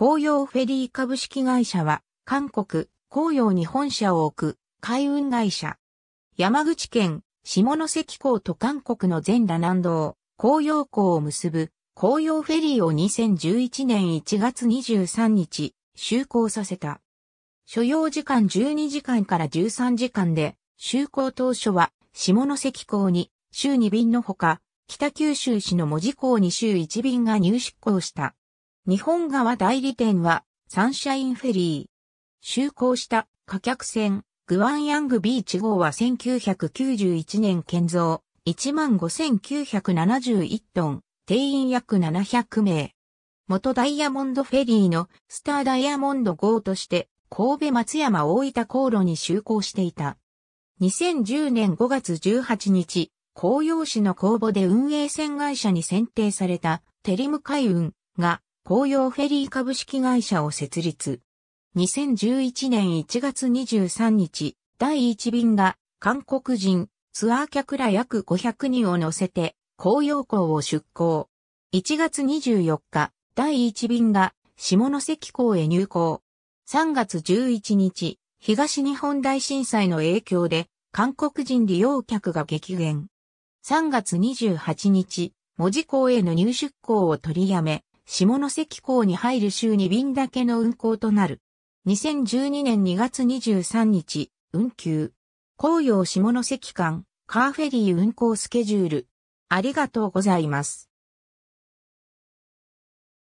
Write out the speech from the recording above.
紅葉フェリー株式会社は、韓国、紅葉に本社を置く、海運会社。山口県、下関港と韓国の全羅南道、紅葉港を結ぶ、紅葉フェリーを2011年1月23日、就航させた。所要時間12時間から13時間で、就航当初は、下関港に、週2便のほか、北九州市の文字港に週1便が入出港した。日本側代理店はサンシャインフェリー。就航した貨客船グワンヤングビーチ号は1991年建造15,971トン、定員約700名。元ダイヤモンドフェリーのスターダイヤモンド号として神戸松山大分航路に就航していた。2010年5月18日、紅葉市の公募で運営船会社に選定されたテリム海運が紅葉フェリー株式会社を設立。2011年1月23日、第1便が韓国人、ツアー客ら約500人を乗せて、紅葉港を出港。1月24日、第1便が下関港へ入港。3月11日、東日本大震災の影響で、韓国人利用客が激減。3月28日、文字港への入出港を取りやめ、下関港に入る週2便だけの運航となる。2012年2月23日、運休。紅葉下関間、カーフェリー運行スケジュール。ありがとうございます。